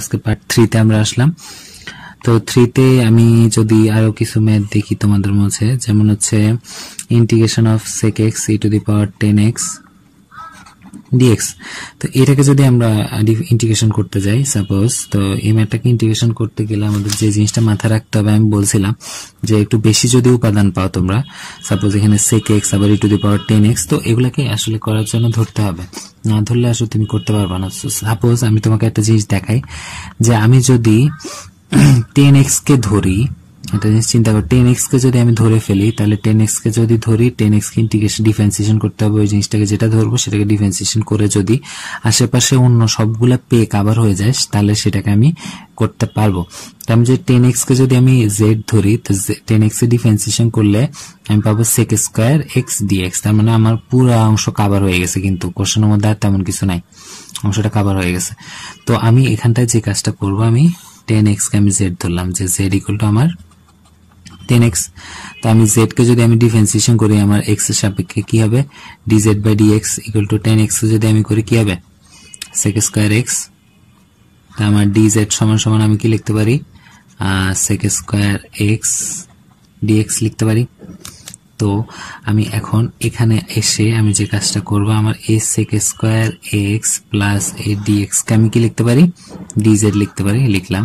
আজকে পার্ট থ্রিতে আমরা আসলাম তো থ্রিতে আমি যদি আরো কিছু ম্যাথ দেখি তোমাদের মাঝে যেমন হচ্ছে integration of sec x e to the power tan x d x তো এটাকে যদি আমরা ইন্টিগ্রেশন করতে যাই সাপোজ তো এই ম্যাটটাকে ইন্টিগ্রেশন করতে গেলে আমাদের যে জিনিসটা মাথায় রাখতে হবে আমি বলছিলাম যে একটু বেশি যদি উপাদান পাও তোমরা সাপোজ এখানে সেক এক্স আবার e to the power tan x তো এগুলোকে আসলে করার জন্য ধরতে হবে না ধরলে আসলে তুমি করতে পারবা না সাপোজ আমি তোমাকে একটা জিনিস দেখাই যে আমি যদি টেন এক্সকে ধরি এটা জিনিস চিন্তা করি টেন এক্সকে যদি আমি ধরে ফেলি তাহলে টেন এক্সকে যদি ধরি টেন এক্সকে ইন্টিগ্রেশন ডিফেন্সিয়েশন করতে হবে ওই জিনিসটাকে যেটা ধরবো সেটাকে ডিফেন্সিয়েশন করে যদি আশেপাশে অন্য সবগুলো পে কাভার হয়ে যায় তাহলে সেটাকে আমি করতে পারবো আমি যে টেন এক্সকে যদি আমি জেড ধরি তো টেন এক্সে ডিফেন্সিয়েশন করলে আমি পাবো সেক স্কোয়ার এক্স ডিএক্স তার মানে আমার পুরো অংশ কাভার হয়ে গেছে কিন্তু কোশ্চেনের মধ্যে আর তেমন কিছু নাই অংশটা কাভার হয়ে গেছে তো আমি এখানটায় যে কাজটা করবো আমি টেন এক্সকে আমি জেড ধরলাম যে জেড ইকুয়াল টু আমার টেন এক্স তো আমি জেডকে যদি আমি ডিফারেন্সিয়েশন করি আমার এক্সের সাপেক্ষে কি হবে d z by d x equal to tan x যদি আমি করি কি হবে সেক স্কোয়ার এক্স তা আমার ডিজেড সমান সমান আমি কি লিখতে পারি সেক স্কোয়ার এক্স ডিএক্স লিখতে পারি তো আমি এখন এখানে এসে আমি যে কাজটা করব আমার a sec square x plus a ডিএক্সকে আমি কি লিখতে পারি ডিজেড লিখতে পারি লিখলাম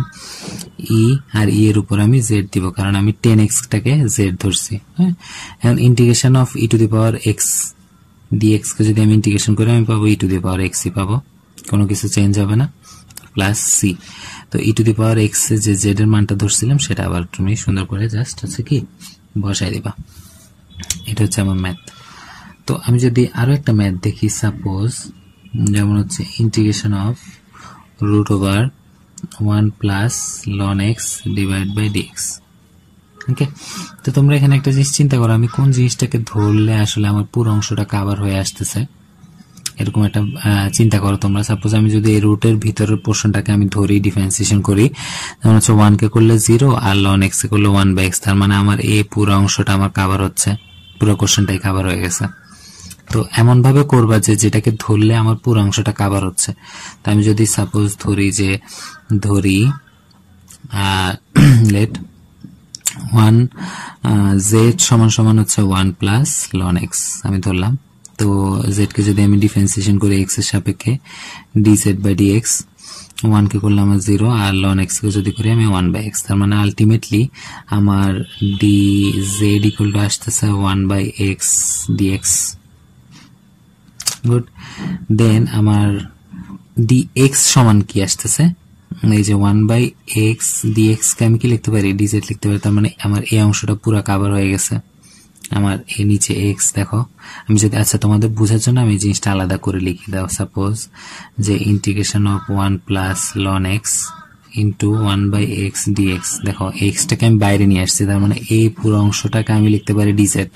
ই e আর ই e এর উপর আমি জেড দিব কারণ আমি টেন এক্সটাকে জেড ধরছি হ্যাঁ এখন integration of e to the power x d এক্সকে যদি আমি ইন্টিগ্রেশন করি আমি পাবো ই টু দি পাওয়ার এক্সই পাবো কোনো কিছু চেঞ্জ হবে না প্লাস সি তো e to the power x যে জেড এর মানটা ধরছিলাম সেটা আবার তুমি সুন্দর করে জাস্ট হচ্ছে কি বসাই দিবা এটা হচ্ছে আমার ম্যাথ তো আমি যদি আরও একটা ম্যাথ দেখি সাপোজ যেমন হচ্ছে integration of root over one plus ln x divide by d x okay তো তোমরা এখানে একটা জিনিস চিন্তা করো আমি কোন জিনিসটাকে ধরলে আসলে আমার পুরো অংশটা কাভার হয়ে আসতেছে এরকম একটা চিন্তা করো তোমরা সাপোজ আমি যদি এই রুটের ভিতরের পোর্শনটাকে আমি ধরি ডিফারেন্সিয়েশন করি যেমন হচ্ছে ওয়ানকে করলে জিরো আর লন এক্সকে করলে ওয়ান বাই এক্স তার মানে আমার এ পুরো অংশটা আমার কাভার হচ্ছে পুরো কোশ্চেনটাই কাভার হয়ে গেছে তো এমনভাবে করবা যে যেটাকে ধরলে আমার পুরো অংশটা কাবার হচ্ছে তো আমি যদি সাপোজ ধরি যে ধরি লেট ওয়ান জেড সমান সমান হচ্ছে ওয়ান প্লাস লন এক্স আমি ধরলাম তো জেডকে যদি আমি ডিফারেন্সিয়েশন করি এক্সের সাপেক্ষে d z by d x ওয়ানকে করলে আমার জিরো আর লন এক্সকে যদি করি আমি ওয়ান বাই এক্স তার মানে আলটিমেটলি আমার ডি জেড ইকুয়াল টু আসতেছে one by x d x good then আমার ডি এক্স সমান কি আসতেছে এই যে ওয়ান বাই এক্স ডি এক্সকে আমি কি লিখতে পারি ডিজেট লিখতে পারি তার মানে আমার এই অংশটা পুরো কাভার হয়ে গেছে আমার এ নিচে এক্স দেখো আমি যদি আচ্ছা তোমাদের বোঝার জন্য আমি জিনিসটা আলাদা করে লিখি দাও সাপোজ যে integration of one plus ln x into one by x d x দেখো এক্সটাকে আমি বাইরে নিয়ে আসছি তার মানে এই পুরো অংশটাকে আমি লিখতে পারি ডিজেট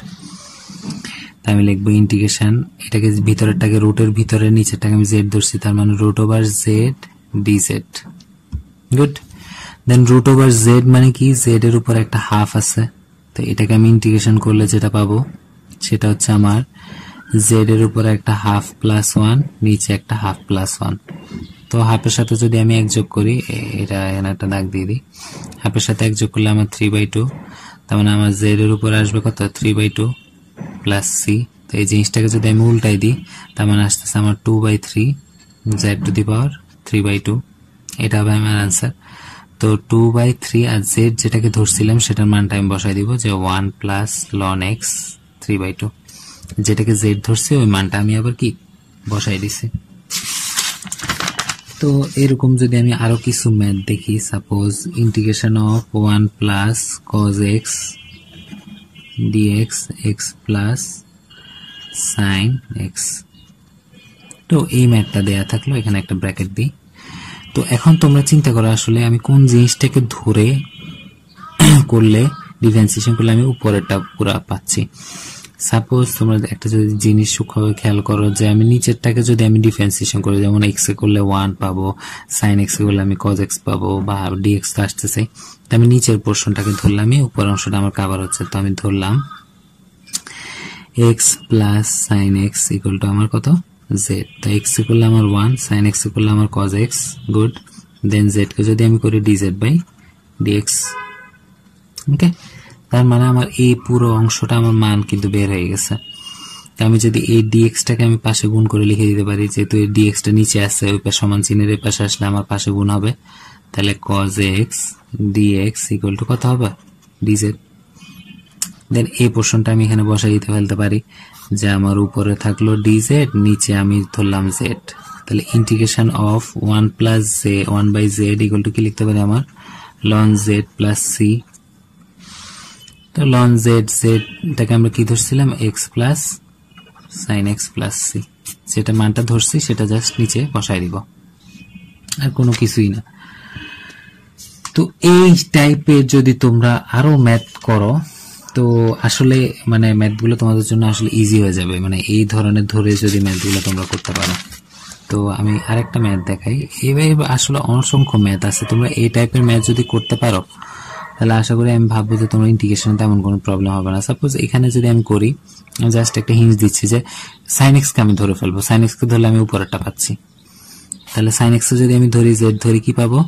আমি লিখবো ইন্টিগ্রেশন এটাকে ভিতরেরটাকে রুটের ভিতরে নিচেরটাকে আমি জেড ধরছি তার মানে root over z d z good then root over z মানে কি জেড এর উপর একটা হাফ আছে তো এটাকে আমি ইন্টিগ্রেশন করলে যেটা পাবো সেটা হচ্ছে আমার জেড এর উপর একটা হাফ প্লাস ওয়ান নিচে একটা হাফ প্লাস ওয়ান তো হাফের সাথে যদি আমি এক যোগ করি এটা এখানে একটা দাগ দিয়ে দিই হাফের সাথে এক যোগ করলে আমার থ্রি বাই টু তার মানে আমার জেড এর উপর আসবে কত three by two plus c তো এই জিনিসটাকে যদি আমি উল্টাই দিই তার মানে আসতেছে আমার two by three z to the power three by two এটা হবে আমার আনসার তো টু বাই থ্রি আর জেড যেটাকে ধরছিলাম সেটার মানটা আমি বসাই দিব যে one plus ln x three by two যেটাকে জেড ধরছে ওই মানটা আমি আবার কি বসাই দিছি তো এরকম যদি আমি আরও কিছু ম্যাথ দেখি suppose integration of one plus cos x dx x plus sine x তো এই ম্যাটটা দেয়া থাকলো এখানে একটা ব্র্যাকেট দিই তো এখন তোমরা চিন্তা করো আসলে আমি কোন জিনিসটাকে ধরে করলে ডিফারেন্সিয়েশন করলে আমি উপরেরটা পুরা পাচ্ছি সাপোজ তোমরা একটা যদি জিনিস সূক্ষ্মভাবে খেয়াল করো যে আমি নিচেরটাকে যদি আমি ডিফারেন্সিয়েশন করি যেমন এক্স এ করলে ওয়ান পাবো সাইন এক্স এ করলে আমি কজ এক্স পাবো বা ডিএক্স তো আসতেছে তো আমি নিচের পোর্শনটাকে ধরলামই উপর অংশটা আমার কাবার হচ্ছে তো আমি ধরলাম x plus sine x equal to আমার কত জেড তো এক্স এ করলে আমার ওয়ান সাইন এক্স এ করলে আমার কজ এক্স গুড দেন জেডকে যদি আমি করি ডিজেড বাই ডিএক্স ওকে তার মানে আমার এই পুরো অংশটা আমার মান কিন্তু বের হয়ে গেছে আমি যদি এই ডিএক্সটাকে আমি পাশে গুণ করে লিখে দিতে পারি যেহেতু এই ডিএক্সটা নিচে আসছে ওই পাশে সমান চিহ্নের এই পাশে আসলে আমার পাশে গুণ হবে তাহলে cos x d x equal to কত হবে ডিজেড দেন এই পোর্শনটা আমি এখানে বসাই দিতে ফেলতে পারি যে আমার উপরে থাকলো ডিজেড নিচে আমি ধরলাম জেড তাহলে integration of one plus z one by z equal to কি লিখতে পারি আমার লন জেড প্লাস সি তো লন জেড জেডটাকে আমরা কি ধরছিলাম x plus sine x plus c যেটা মানটা ধরছি সেটা জাস্ট নিচে বসাই দিব আর কোনো কিছুই না তো এই টাইপের যদি তোমরা আরও ম্যাথ করো তো আসলে মানে ম্যাথগুলো তোমাদের জন্য আসলে ইজি হয়ে যাবে মানে এই ধরনের ধরে যদি ম্যাথগুলো তোমরা করতে পারো তো আমি আরেকটা ম্যাথ দেখাই এবার আসলে অসংখ্য ম্যাথ আছে তোমরা এই টাইপের ম্যাথ যদি করতে পারো তাহলে আশা করি আমি ভাববো যে তোমার ইন্টিগ্রেশনে তেমন কোনো প্রবলেম হবে না সাপোজ এখানে যদি আমি করি জাস্ট একটা হিংস দিচ্ছি যে সাইন এক্সকে আমি ধরে ফেলবো সাইন এক্সকে ধরলে আমি উপরেরটা পাচ্ছি তাহলে সাইন যদি আমি ধরি জেড ধরি কি পাবো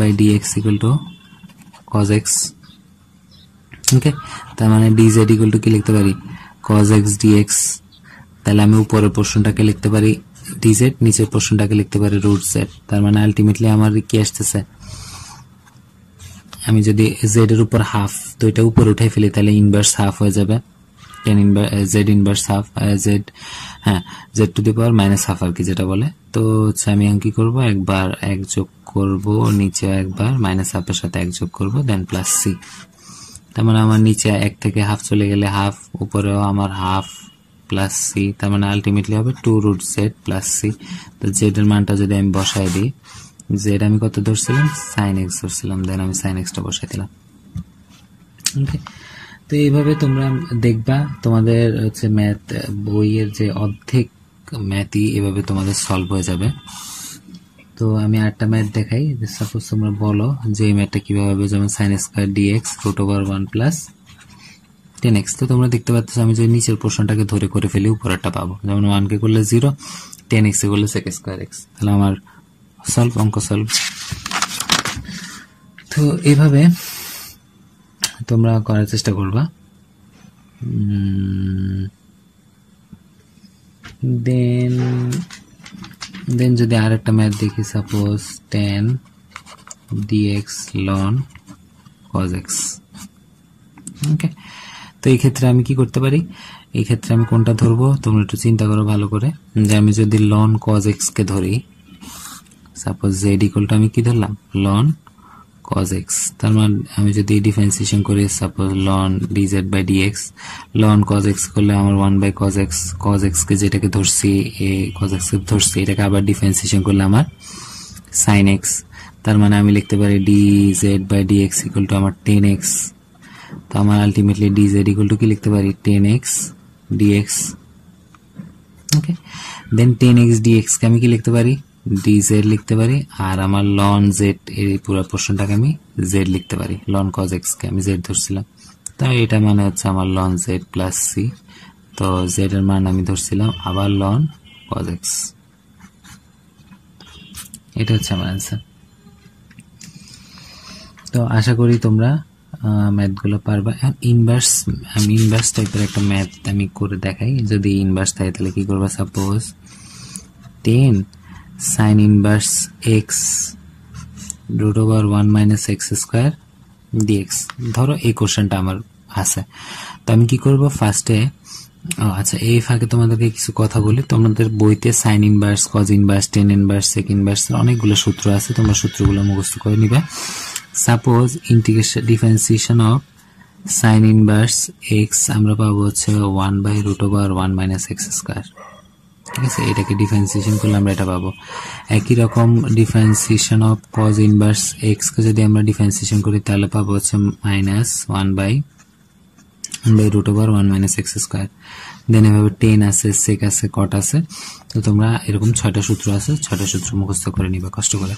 by d x equal to cos x okay তার মানে জেড ইকুয়াল টু কি লিখতে পারি কজ এক্স ডি এক্স তাহলে আমি উপরের পোর্শনটাকে লিখতে পারি ডি জেড নিচের পোর্শনটাকে লিখতে পারি রুট জেড তার মানে আলটিমেটলি আমার কি আসতেছে আমি যদি জেড এর উপর হাফ তো এটা উপরে উঠাই ফেলি তাহলে ইনভার্স হাফ হয়ে যাবে tan inverse z inverse half z হ্যাঁ z to the power minus half আর কি যেটা বলে তো হচ্ছে আমি কি করবো একবার এক যোগ করব নিচে একবার মাইনাস হাফের সাথে এক যোগ করবো দেন প্লাস সি তার মানে আমার নিচে এক থেকে হাফ চলে গেলে হাফ উপরেও আমার হাফ প্লাস সি তার মানে আলটিমেটলি হবে two root z plus c তো জেডের মানটা যদি আমি বসায় দিই জেড আমি কত ধরছিলাম সাইন এক্স ধরছিলাম দেন আমি সাইন এক্সটা বসাই দিলাম ওকে তো এইভাবে তোমরা দেখবা তোমাদের হচ্ছে ম্যাথ বইয়ের যে অর্ধেক ম্যাথই এভাবে তোমাদের সলভ হয়ে যাবে তো আমি আটটা ম্যাথ দেখাই সাপোজ তোমরা বলো যে এই ম্যাথটা কীভাবে হবে যেমন sine square d x root over one plus tan x তো তোমরা দেখতে পাচ্ছ আমি যদি নিচের পোর্শনটাকে ধরে করে ফেলি উপরেরটা পাবো যেমন ওয়ানকে করলে জিরো টেন এক্সে করলে সেক স্কোয়ার এক্স তাহলে আমার সলভ অঙ্ক সলভ তো এইভাবে তোমরা করার চেষ্টা করবা দেন দেন যদি আর একটা ম্যাথ দেখি suppose tan d x ln cos x okay তো এই ক্ষেত্রে আমি কি করতে পারি এই ক্ষেত্রে আমি কোনটা ধরবো তোমরা একটু চিন্তা করো ভালো করে যে আমি যদি লন কজ এক্সকে ধরি সাপোজ জেড ইকুয়াল টু আমি কি ধরলাম লন cos x তার মানে আমি যদি ডিফারেন্সিয়েশন করি suppose ln dz by dx ln cos x করলে আমার 1 by cos x cos x কে যেটাকে ধরছি এ cos x কে ধরছি এটাকে আবার ডিফারেন্সিয়েশন করলে আমার sin x তার মানে আমি লিখতে পারি dz by dx equal to আমার 10x তো আমার আলটিমেটলি dz ইকুয়াল টু কি লিখতে পারি 10x dx ওকে দেন 10x dx কে আমি কি লিখতে পারি ডি জেড লিখতে পারি আর আমার লন জেড এর পুরো প্রশ্নটাকে আমি জেড লিখতে পারি লন কজ এক্সকে আমি জেড ধরছিলাম তাহলে এটা মানে হচ্ছে আমার লন জেড প্লাস সি তো জেড এর মান আমি ধরছিলাম আবার লন কজ এক্স এটা হচ্ছে আমার অ্যান্সার তো আশা করি তোমরা ম্যাথগুলো পারবা ইনভার্স আমি ইনভার্স টাইপের একটা ম্যাথ আমি করে দেখাই যদি ইনভার্স থাকে তাহলে কী করবা suppose tan sin inverse x root over one minus x square dx ধরো এই কোশ্চেনটা আমার আছে তো আমি কি করব ফার্স্টে আচ্ছা এই ফাঁকে তোমাদেরকে কিছু কথা বলি তোমাদের বইতে sine inverse cos inverse tan inverse sec ইনভার্সের অনেকগুলো সূত্র আছে তোমরা সূত্রগুলো মুখস্ত করে নিবে suppose integration differentiation of sine inverse x আমরা পাবো হচ্ছে one by root over one minus x square ঠিক আছে এটাকে ডিফারেন্সিয়েশন করলে আমরা এটা পাবো একই রকম ডিফারেন্সিয়েশন অফ কজ ইনভার্স এক্সকে যদি আমরা ডিফারেন্সিয়েশন করি তাহলে পাবো হচ্ছে minus one by by root over one minus x square then এভাবে টেন আছে সেক আছে কট আছে তো তোমরা এরকম ছয়টা সূত্র আছে ছয়টা সূত্র মুখস্থ করে নিবে কষ্ট করে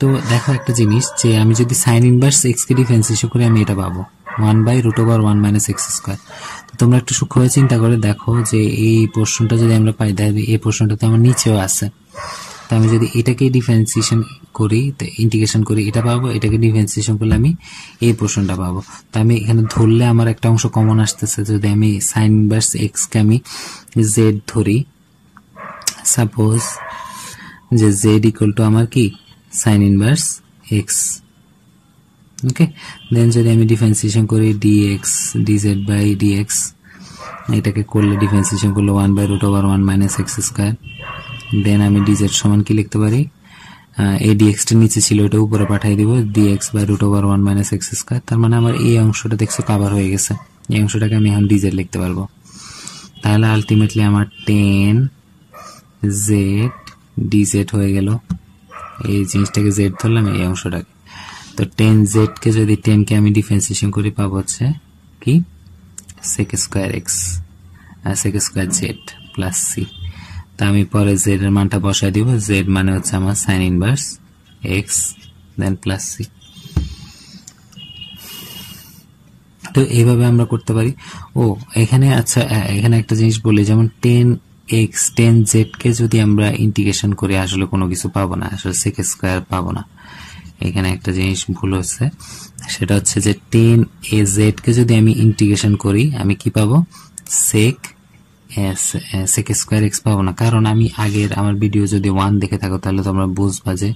তো দেখো একটা জিনিস যে আমি যদি সাইন ইনভার্স এক্সকে ডিফারেন্সিয়েশন করে আমি এটা পাবো one by root over one minus x square তোমরা একটু হয়ে চিন্তা করে দেখো যে এই পোর্শনটা যদি আমরা পাই দেখবে এই পোর্শনটা তো আমার নিচেও আছে তো আমি যদি এটাকে ডিফারেন্সিয়েশন করি তো ইন্টিগ্রেশন করি এটা পাবো এটাকে ডিফারেন্সিয়েশন করলে আমি এই পোর্শনটা পাবো তো আমি এখানে ধরলে আমার একটা অংশ কমন আসতেছে যদি আমি সাইন ইনভার্স এক্সকে আমি জেড ধরি সাপোজ যে জেড ইকুয়াল টু আমার কি sine inverse x okay then যদি আমি ডিফারেন্সিয়েশন করি ডিএক্স ডিজেড বাই ডিএক্স এটাকে করলে ডিফারেন্সিয়েশন করলে one by root over one minus x square then আমি ডিজেড সমান কি লিখতে পারি এই ডিএক্সটা নিচে ছিল ওটা উপরে পাঠিয়ে দিব dx by root over one minus x square তার মানে আমার এই অংশটা দেখছো কাভার হয়ে গেছে এই অংশটাকে আমি এখন ডিজেড লিখতে পারবো তাহলে আলটিমেটলি আমার টেন জেড ডিজেড হয়ে গেল এই জিনিসটাকে জেড ধরলাম এই অংশটাকে তো টেন জেডকে যদি টেনকে আমি ডিফারেন্সিয়েশন করি পাবো হচ্ছে কি সেক স্কোয়ার এক্স আর sec square z plus c তা আমি পরে জেড এর মানটা বসাই দিব জেড মানে হচ্ছে আমার sine inverse x then plus c তো এইভাবে আমরা করতে পারি ও এখানে আচ্ছা এখানে একটা জিনিস বলি যেমন টেন এক্স টেন জেডকে যদি আমরা ইন্টিগ্রেশন করি আসলে কোনো কিছু পাবো না আসলে সেক স্কোয়ার পাবো না এখানে একটা জিনিস ভুল হচ্ছে সেটা হচ্ছে যে টেন এ জেডকে যদি আমি ইন্টিগ্রেশন করি আমি কি পাবো সেক সেক স্কোয়ার এক্স পাবো না কারণ আমি আগের আমার ভিডিও যদি ওয়ান দেখে থাকো তাহলে তোমরা বুঝবা যে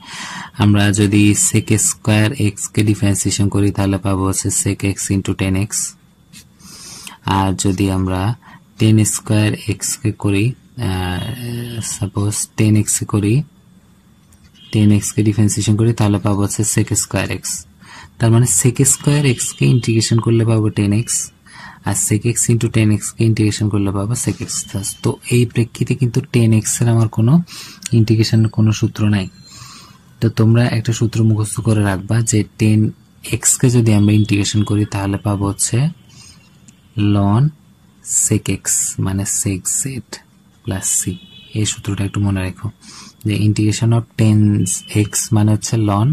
আমরা যদি সেক স্কোয়ার এক্স কে ডিফারেন্সিয়েশন করি তাহলে পাবো হচ্ছে sec x into tan x আর যদি আমরা টেন স্কোয়ার এক্সকে করি সাপোজ টেন এক্স করি টেন এক্সকে ডিফারেন্সিয়েশন করি তাহলে পাবো হচ্ছে সেক স্কোয়ার এক্স তার মানে সেক স্কোয়ার এক্সকে ইন্টিগ্রেশন করলে পাবো টেন এক্স আর সেক এক্স ইন্টু টেন এক্সকে ইন্টিগ্রেশন করলে পাবো সেক এক্স তো এই প্রেক্ষিতে কিন্তু টেন এক্সের আমার কোনো ইন্টিগ্রেশনের কোনো সূত্র নাই তো তোমরা একটা সূত্র মুখস্থ করে রাখবা যে টেন এক্সকে যদি আমরা ইন্টিগ্রেশন করি তাহলে পাবো হচ্ছে লন সেক এক্স মানে সেক্স জেড প্লাস সি এই সূত্রটা একটু মনে রেখো যে ইন্টিগ্রেশন অফ টেন এক্স মানে হচ্ছে লন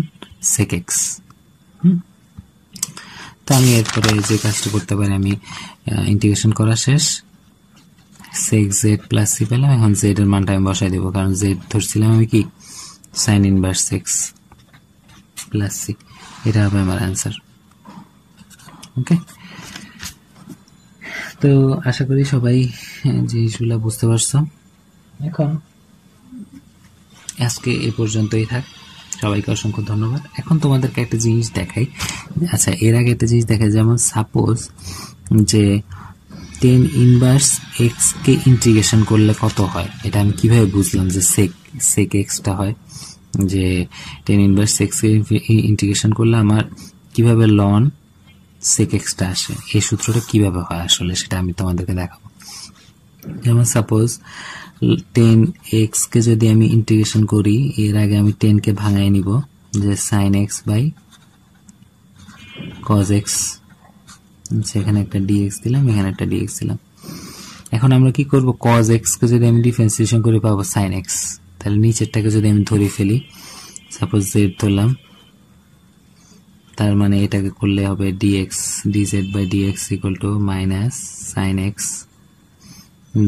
সেক এক্স তো আমি এরপরে যে কাজটা করতে পারি আমি ইন্টিগ্রেশন করা শেষ সেক্স জেড প্লাস সি পেলাম এখন জেড এর মানটা আমি বসাই দেবো কারণ জেড ধরছিলাম আমি কি sine inverse sec x plus c এটা হবে আমার অ্যান্সার ওকে তো আশা করি সবাই জিনিসগুলো বুঝতে পারছো এখন আজকে এ পর্যন্তই থাক সবাইকে অসংখ্য ধন্যবাদ এখন তোমাদেরকে একটা জিনিস দেখাই আচ্ছা এর আগে একটা জিনিস দেখাই যেমন সাপোজ যে টেন ইনভার্স এক্সকে ইন্টিগ্রেশন করলে কত হয় এটা আমি কীভাবে বুঝলাম যে সেক সেক এক্সটা হয় যে টেন ইনভার্স এক্সকে ইন্টিগ্রেশন করলে আমার কিভাবে লন সেক এক্সটা আসে এই সূত্রটা কিভাবে হয় আসলে সেটা আমি তোমাদেরকে দেখাবো যেমন সাপোজ টেন এক্সকে যদি আমি ইন্টিগ্রেশন করি এর আগে আমি টেনকে ভাঙায় নিব যে sine x by cos x সেখানে একটা ডিএক্স দিলাম এখানে একটা ডিএক্স দিলাম এখন আমরা কি করব কজ এক্সকে যদি আমি ডিফারেন্সিয়েশন করে পাবো সাইন এক্স তাহলে নিচেরটাকে যদি আমি ধরে ফেলি সাপোজ জেড ধরলাম তার মানে এটাকে করলে হবে dx dz by dx equal to minus sine x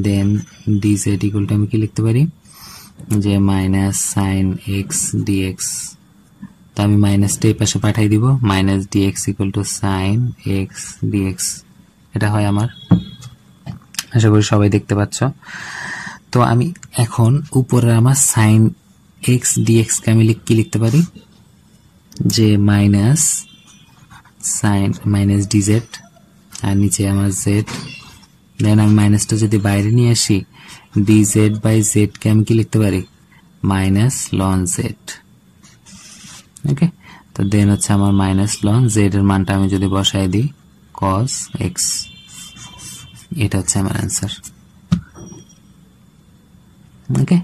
then d z equal to আমি কি লিখতে পারি যে মাইনাস সাইন এক্স ডিএক্স তো আমি মাইনাসটা এই পাশে পাঠিয়ে দিব minus dx equal to sine x dx এটা হয় আমার আশা করি সবাই দেখতে পাচ্ছ তো আমি এখন উপরে আমার সাইন এক্স ডিএক্সকে আমি কি লিখতে পারি যে মাইনাস সাইন মাইনাস ডিজেড আর নিচে আমার জেড দেন আমি মাইনাসটা যদি বাইরে নিয়ে আসি ডি জেড বাই জেডকে আমি কি লিখতে পারি মাইনাস লন জেড ওকে তো দেন হচ্ছে আমার মাইনাস লন জেড এর মানটা আমি যদি বসাই দিই কস এক্স এটা হচ্ছে আমার অ্যান্সার ওকে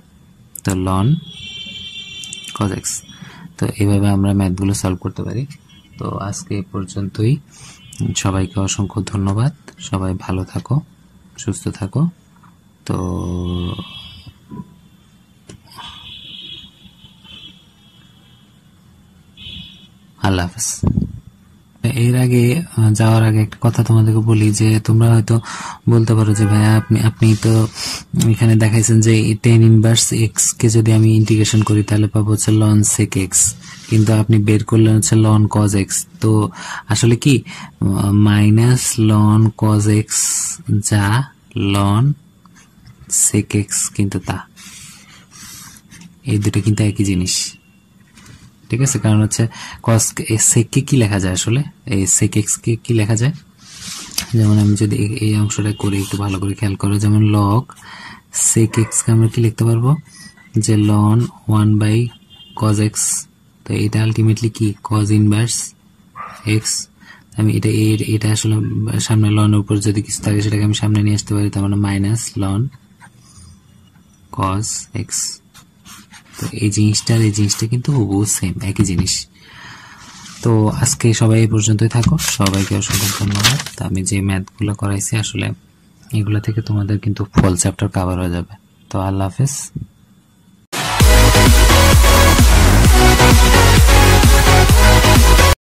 তো লন কজ এক্স তো এইভাবে আমরা ম্যাথগুলো সলভ করতে পারি তো আজকে এ পর্যন্তই সবাইকে অসংখ্য ধন্যবাদ সবাই ভালো থাকো সুস্থ থাকো তো আল্লাহ হাফেজ এর আগে যাওয়ার আগে একটা কথা তোমাদেরকে বলি যে তোমরা হয়তো বলতে পারো যে ভাইয়া আপনি আপনি তো এখানে দেখাইছেন যে টেন ইনভার্স এক্স কে যদি আমি ইন্টিগ্রেশন করি তাহলে পাবো হচ্ছে লন সেক এক্স কিন্তু আপনি বের করলেন হচ্ছে লন কজ এক্স তো আসলে কি মাইনাস লন কজ এক্স যা লন সেক এক্স কিন্তু তা এই দুটো কিন্তু একই জিনিস ঠিক আছে কারণ হচ্ছে কস সেককে কি লেখা যায় আসলে এই সেক কে কি লেখা যায় যেমন আমি যদি এই অংশটা করি একটু ভালো করে খেয়াল করো যেমন লক সেক কে আমরা কি লিখতে পারবো যে ln one by cos x তো এটা আলটিমেটলি কি কজ ইনভার্স এক্স আমি এটা এর এটা আসলে সামনে লনের উপর যদি কিছু থাকে সেটাকে আমি সামনে নিয়ে আসতে পারি তার মানে মাইনাস লন কজ এক্স তো এই জিনিসটা আর এই জিনিসটা কিন্তু হবু সেম একই জিনিস তো আজকে সবাই এই পর্যন্তই থাকো সবাইকে অসংখ্য ধন্যবাদ তো আমি যে ম্যাথগুলো করাইছি আসলে এগুলো থেকে তোমাদের কিন্তু ফল চ্যাপ্টার কাভার হয়ে যাবে তো আল্লাহ হাফেজ